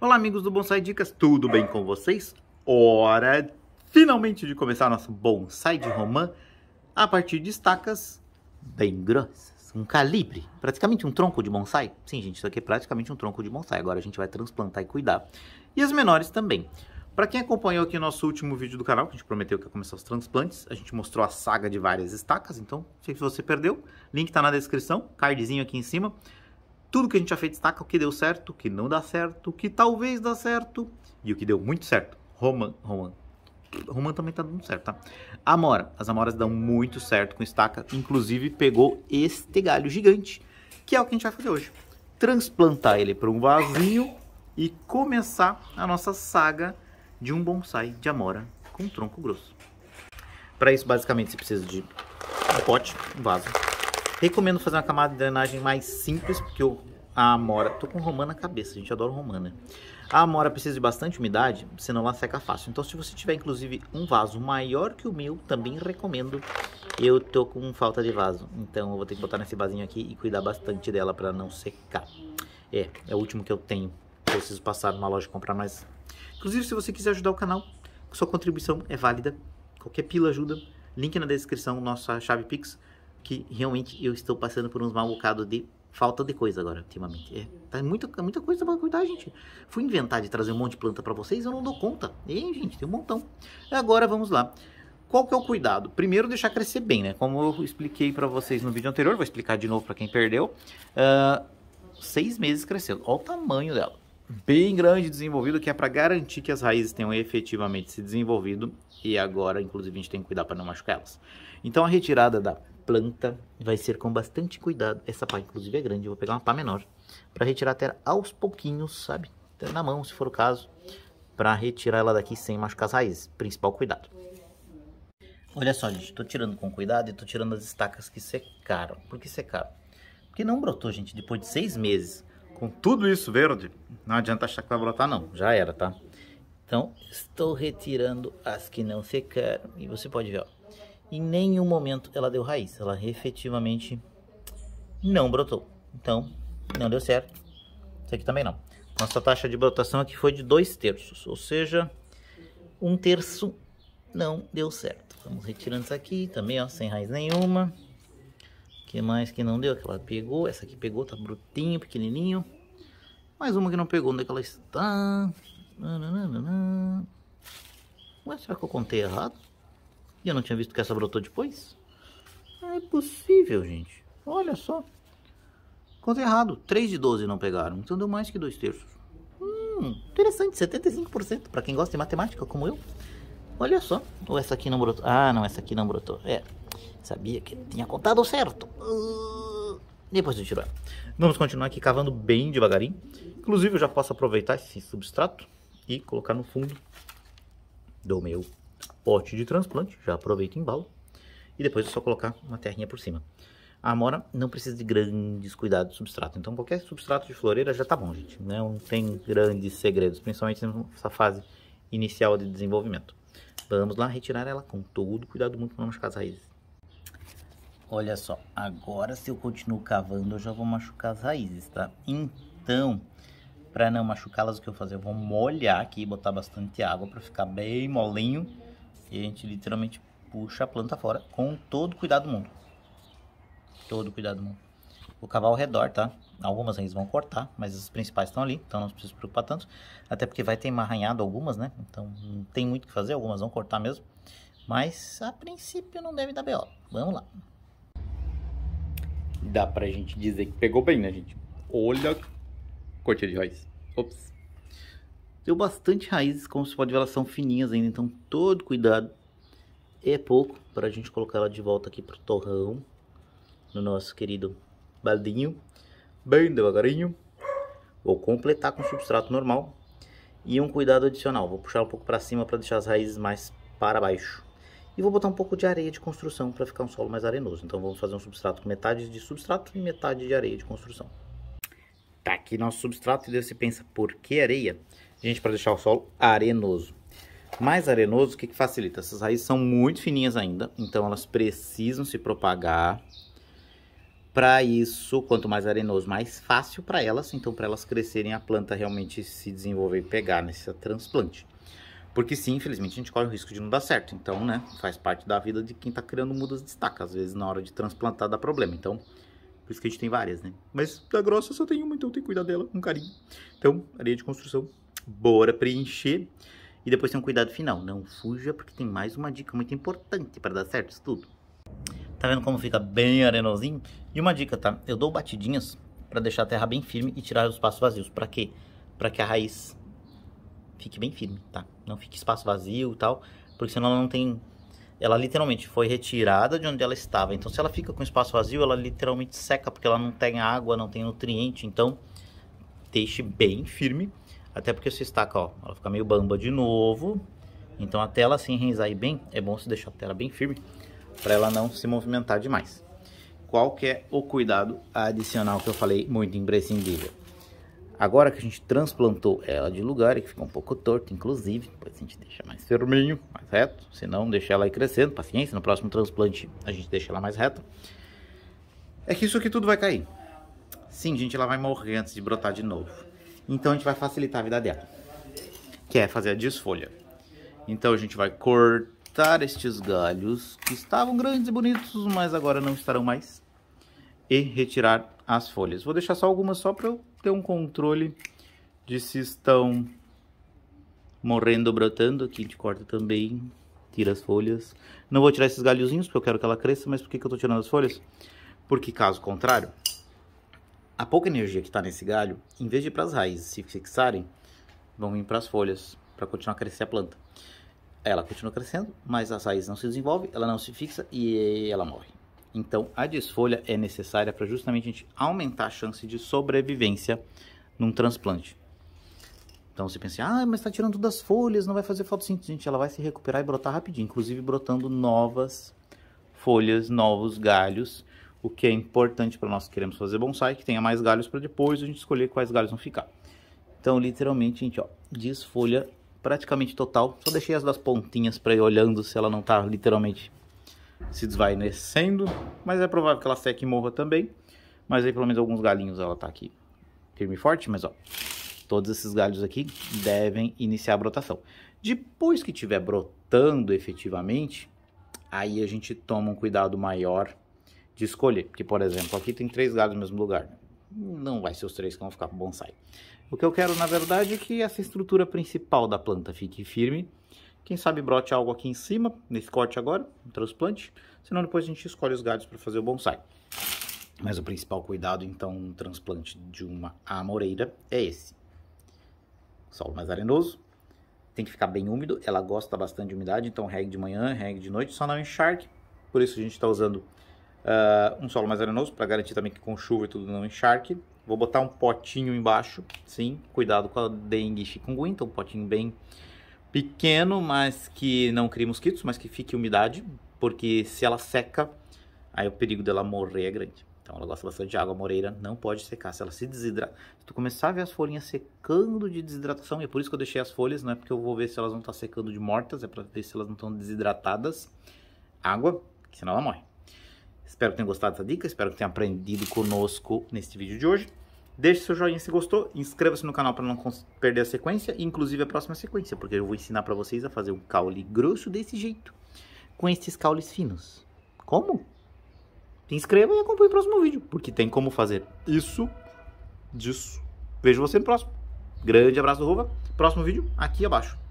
Olá, amigos do Bonsai Dicas, tudo bem com vocês? Hora finalmente de começar nosso bonsai de romã a partir de estacas bem grossas, um calibre, praticamente um tronco de bonsai. Sim, gente, isso aqui é praticamente um tronco de bonsai. Agora a gente vai transplantar e cuidar. E as menores também. Para quem acompanhou aqui nosso último vídeo do canal, que a gente prometeu que ia começar os transplantes, a gente mostrou a saga de várias estacas, então, se você perdeu, link está na descrição, cardzinho aqui em cima tudo que a gente já fez destaca o que deu certo, o que não dá certo, o que talvez dá certo e o que deu muito certo. Roman, Roman. Roman também tá dando certo, tá? Amora. As amoras dão muito certo com estaca. Inclusive, pegou este galho gigante, que é o que a gente vai fazer hoje. Transplantar ele para um vasinho e começar a nossa saga de um bonsai de amora com tronco grosso. Para isso, basicamente, você precisa de um pote, um vaso, Recomendo fazer uma camada de drenagem mais simples, porque eu, a amora... Tô com romã na cabeça, gente, adoro romã, né? A amora precisa de bastante umidade, senão ela seca fácil. Então, se você tiver, inclusive, um vaso maior que o meu, também recomendo. Eu tô com falta de vaso, então eu vou ter que botar nesse vasinho aqui e cuidar bastante dela para não secar. É, é o último que eu tenho. Preciso passar numa loja e comprar mais. Inclusive, se você quiser ajudar o canal, sua contribuição é válida. Qualquer pila ajuda. Link na descrição, nossa chave Pix que realmente eu estou passando por uns malucados de falta de coisa agora, ultimamente. É, tá muita, é muita coisa pra cuidar, gente. Fui inventar de trazer um monte de planta para vocês, eu não dou conta. E aí, gente, tem um montão. Agora, vamos lá. Qual que é o cuidado? Primeiro, deixar crescer bem, né? Como eu expliquei para vocês no vídeo anterior, vou explicar de novo para quem perdeu. Uh, seis meses crescendo. Olha o tamanho dela. Bem grande desenvolvido, que é para garantir que as raízes tenham efetivamente se desenvolvido. E agora, inclusive, a gente tem que cuidar para não machucar elas. Então, a retirada da planta vai ser com bastante cuidado. Essa pá, inclusive, é grande. Eu vou pegar uma pá menor para retirar até aos pouquinhos, sabe? na mão, se for o caso, para retirar ela daqui sem machucar as raízes. Principal cuidado. Olha só, gente. estou tirando com cuidado e estou tirando as estacas que secaram. Por que secaram? Porque não brotou, gente, depois de seis meses. Com tudo isso verde, não adianta achar que vai brotar, não. Já era, tá? Então, estou retirando as que não secaram. E você pode ver, ó. Em nenhum momento ela deu raiz, ela efetivamente não brotou. Então, não deu certo. Isso aqui também não. Nossa taxa de brotação aqui foi de 2 terços, ou seja, um terço não deu certo. Vamos retirando isso aqui também, ó, sem raiz nenhuma. que mais que não deu? Aquela pegou, essa aqui pegou, tá brutinho, pequenininho. Mais uma que não pegou, onde é que ela está? Nananana. Ué, será que eu contei errado? E eu não tinha visto que essa brotou depois? Não ah, é possível, gente. Olha só. Conta errado. 3 de 12 não pegaram. Então deu mais que 2 terços. Hum, interessante. 75% para quem gosta de matemática, como eu. Olha só. Ou essa aqui não brotou. Ah, não. Essa aqui não brotou. É. Sabia que tinha contado certo. Ah, depois eu tiro ela. Vamos continuar aqui cavando bem devagarinho. Inclusive eu já posso aproveitar esse substrato e colocar no fundo do meu pote de transplante, já aproveita e embalo. E depois é só colocar uma terrinha por cima. A amora não precisa de grandes cuidados de substrato. Então qualquer substrato de floreira já tá bom, gente. Não tem grandes segredos, principalmente nessa fase inicial de desenvolvimento. Vamos lá retirar ela com todo cuidado, muito para não machucar as raízes. Olha só, agora se eu continuo cavando, eu já vou machucar as raízes, tá? Então, para não machucá-las, o que eu vou fazer? Eu vou molhar aqui, botar bastante água para ficar bem molinho e a gente literalmente puxa a planta fora com todo cuidado do mundo. Todo cuidado do mundo. Vou cavar ao redor, tá? Algumas raízes vão cortar, mas as principais estão ali, então não precisa se preocupar tanto. Até porque vai ter arranhado algumas, né? Então não tem muito o que fazer, algumas vão cortar mesmo. Mas a princípio não deve dar B.O. Vamos lá. Dá pra gente dizer que pegou bem, né, gente? Olha a de raiz. Ops. Deu bastante raízes, como você pode ver, elas são fininhas ainda, então todo cuidado é pouco para a gente colocar ela de volta aqui para o torrão, no nosso querido baldinho, bem devagarinho. Vou completar com substrato normal e um cuidado adicional. Vou puxar um pouco para cima para deixar as raízes mais para baixo. E vou botar um pouco de areia de construção para ficar um solo mais arenoso. Então vamos fazer um substrato com metade de substrato e metade de areia de construção. Tá aqui nosso substrato e daí você pensa, por que areia? gente, para deixar o solo arenoso. Mais arenoso, o que, que facilita? Essas raízes são muito fininhas ainda, então elas precisam se propagar. Para isso, quanto mais arenoso, mais fácil para elas. Então, para elas crescerem, a planta realmente se desenvolver e pegar nesse transplante. Porque sim, infelizmente, a gente corre o risco de não dar certo. Então, né, faz parte da vida de quem está criando mudas de estaca. Às vezes, na hora de transplantar, dá problema. Então, por isso que a gente tem várias, né? Mas da grossa só tem uma, então tem que cuidar dela com carinho. Então, areia de construção bora preencher. E depois tem um cuidado final, não fuja, porque tem mais uma dica muito importante para dar certo isso tudo. Tá vendo como fica bem arenosinho? E uma dica, tá? Eu dou batidinhas para deixar a terra bem firme e tirar os espaços vazios. Para quê? Para que a raiz fique bem firme, tá? Não fique espaço vazio e tal, porque senão ela não tem... Ela literalmente foi retirada de onde ela estava. Então, se ela fica com espaço vazio, ela literalmente seca, porque ela não tem água, não tem nutriente. Então, deixe bem firme até porque se estaca, ó, ela fica meio bamba de novo. Então a tela se enraizar bem, é bom se deixar a tela bem firme para ela não se movimentar demais. Qual que é o cuidado adicional que eu falei muito imprescindível? Agora que a gente transplantou ela de lugar e que ficou um pouco torto, inclusive, depois a gente deixa mais firminho, mais reto, se não deixar ela ir crescendo, paciência, no próximo transplante a gente deixa ela mais reta. É que isso aqui tudo vai cair. Sim, gente, ela vai morrer antes de brotar de novo. Então a gente vai facilitar a vida dela, que é fazer a desfolha. Então a gente vai cortar estes galhos que estavam grandes e bonitos, mas agora não estarão mais, e retirar as folhas. Vou deixar só algumas só para eu ter um controle de se estão morrendo ou brotando. Aqui a gente corta também, tira as folhas. Não vou tirar esses galhozinhos porque eu quero que ela cresça, mas por que, que eu estou tirando as folhas? Porque caso contrário, a pouca energia que está nesse galho, em vez de ir para as raízes se fixarem, vão vir para as folhas, para continuar a crescer a planta. Ela continua crescendo, mas as raízes não se desenvolvem, ela não se fixa e ela morre. Então, a desfolha é necessária para justamente a gente aumentar a chance de sobrevivência num transplante. Então, você pensa, assim, ah, mas está tirando tudo das folhas, não vai fazer fotossíntese. Gente, ela vai se recuperar e brotar rapidinho, inclusive brotando novas folhas, novos galhos, o que é importante para nós que queremos fazer bonsai, que tenha mais galhos para depois a gente escolher quais galhos vão ficar. Então, literalmente, gente, ó, desfolha praticamente total. Só deixei as das pontinhas para ir olhando se ela não tá literalmente se desvanecendo, mas é provável que ela seque e morra também. Mas aí pelo menos alguns galinhos ela tá aqui firme e forte, mas ó, todos esses galhos aqui devem iniciar a brotação. Depois que tiver brotando efetivamente, aí a gente toma um cuidado maior de escolher. Porque, por exemplo, aqui tem três galhos no mesmo lugar. Não vai ser os três que vão ficar com bonsai. O que eu quero, na verdade, é que essa estrutura principal da planta fique firme. Quem sabe brote algo aqui em cima, nesse corte agora, um transplante. Senão depois a gente escolhe os galhos para fazer o bonsai. Mas o principal cuidado, então, no transplante de uma amoreira é esse. Solo mais arenoso, tem que ficar bem úmido, ela gosta bastante de umidade, então regue de manhã, regue de noite, só não encharque. Por isso a gente está usando Uh, um solo mais arenoso para garantir também que com chuva e tudo não encharque. Vou botar um potinho embaixo, sim, cuidado com a dengue e chikungunya, então um potinho bem pequeno, mas que não crie mosquitos, mas que fique umidade, porque se ela seca, aí o perigo dela morrer é grande. Então ela gosta bastante de água moreira, não pode secar. Se ela se desidrata, se tu começar a ver as folhinhas secando de desidratação, e é por isso que eu deixei as folhas, não é porque eu vou ver se elas não estão tá secando de mortas, é para ver se elas não estão desidratadas. Água, senão ela morre. Espero que tenham gostado dessa dica, espero que tenham aprendido conosco neste vídeo de hoje. Deixe seu joinha se gostou, inscreva-se no canal para não perder a sequência, inclusive a próxima sequência, porque eu vou ensinar para vocês a fazer um caule grosso desse jeito, com estes caules finos. Como? Se inscreva e acompanhe o próximo vídeo, porque tem como fazer isso, disso. Vejo você no próximo. Grande abraço do Ruva. Próximo vídeo aqui abaixo.